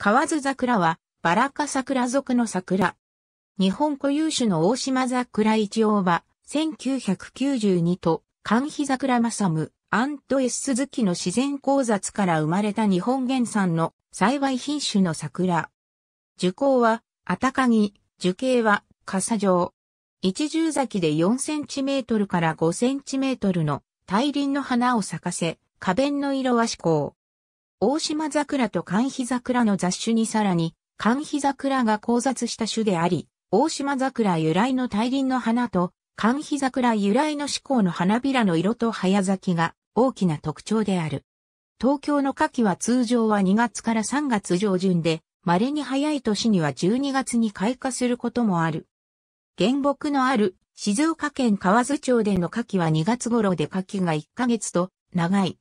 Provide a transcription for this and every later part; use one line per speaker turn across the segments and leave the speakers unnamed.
河津桜は、バラ科桜属の桜。日本固有種の大島桜一応は、1992と、寒肥桜正む、アントエス鈴木の自然交雑から生まれた日本原産の幸い品種の桜。樹高は、あたかぎ、樹形は、傘状。一重咲きで4センチメートルから5センチメートルの大輪の花を咲かせ、花弁の色は思考。大島桜と寒肥桜の雑種にさらに、寒肥桜が交雑した種であり、大島桜由来の大輪の花と、寒肥桜由来の四向の花びらの色と早咲きが大きな特徴である。東京の夏季は通常は2月から3月上旬で、稀に早い年には12月に開花することもある。原木のある静岡県河津町での夏季は2月頃で夏季が1ヶ月と長い。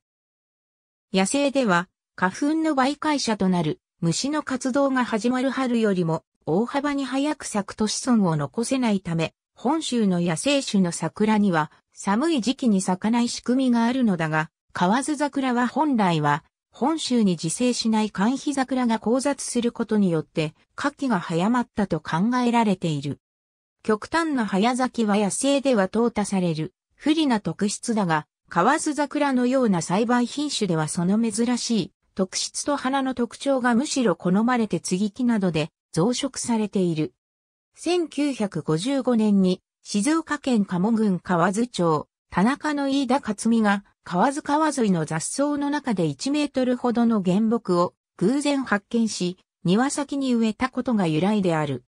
野生では花粉の媒介者となる虫の活動が始まる春よりも大幅に早く咲くと子孫を残せないため、本州の野生種の桜には寒い時期に咲かない仕組みがあるのだが、河津桜は本来は本州に自生しない寒肥桜が交雑することによって夏季が早まったと考えられている。極端な早咲きは野生では淘汰される不利な特質だが、河津桜のような栽培品種ではその珍しい特質と花の特徴がむしろ好まれて継ぎ木などで増殖されている。1955年に静岡県鴨郡河津町、田中の飯田勝美が河津川沿いの雑草の中で1メートルほどの原木を偶然発見し、庭先に植えたことが由来である。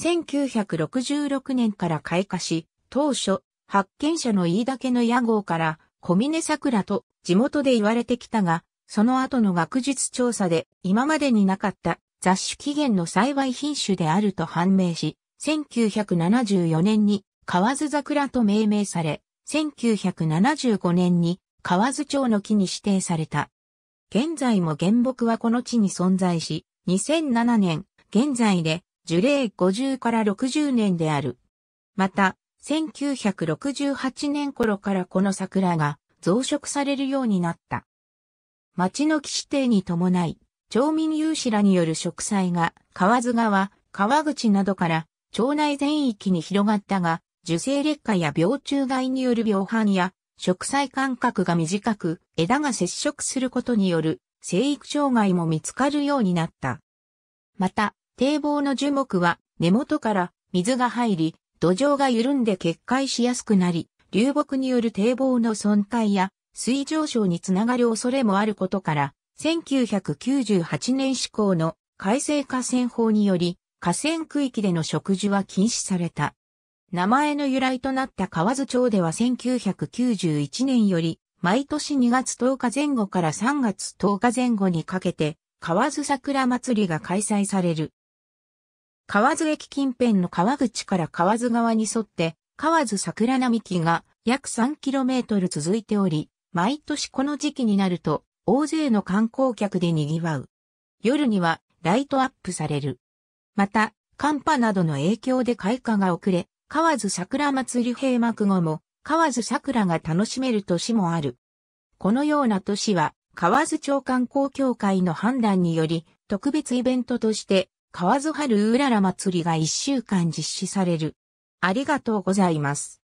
1966年から開花し、当初、発見者の飯田家の屋号から小峰桜と地元で言われてきたが、その後の学術調査で今までになかった雑種起源の栽培品種であると判明し、1974年に河津桜と命名され、1975年に河津町の木に指定された。現在も原木はこの地に存在し、2007年、現在で樹齢50から60年である。また、1968年頃からこの桜が増殖されるようになった。町の騎士定に伴い、町民有志らによる植栽が、河津川、川口などから、町内全域に広がったが、受精劣化や病虫害による病犯や、植栽間隔が短く、枝が接触することによる、生育障害も見つかるようになった。また、堤防の樹木は、根元から水が入り、土壌が緩んで決壊しやすくなり、流木による堤防の損壊や水上昇につながる恐れもあることから、1998年施行の改正河川法により、河川区域での植樹は禁止された。名前の由来となった河津町では1991年より、毎年2月10日前後から3月10日前後にかけて、河津桜祭りが開催される。河津駅近辺の川口から河津川に沿って、河津桜並木が約 3km 続いており、毎年この時期になると、大勢の観光客で賑わう。夜にはライトアップされる。また、寒波などの影響で開花が遅れ、河津桜祭り閉幕後も、河津桜が楽しめる年もある。このような年は、河津町観光協会の判断により、特別イベントとして、河津春うらら祭りが1週間実施される。ありがとうございます。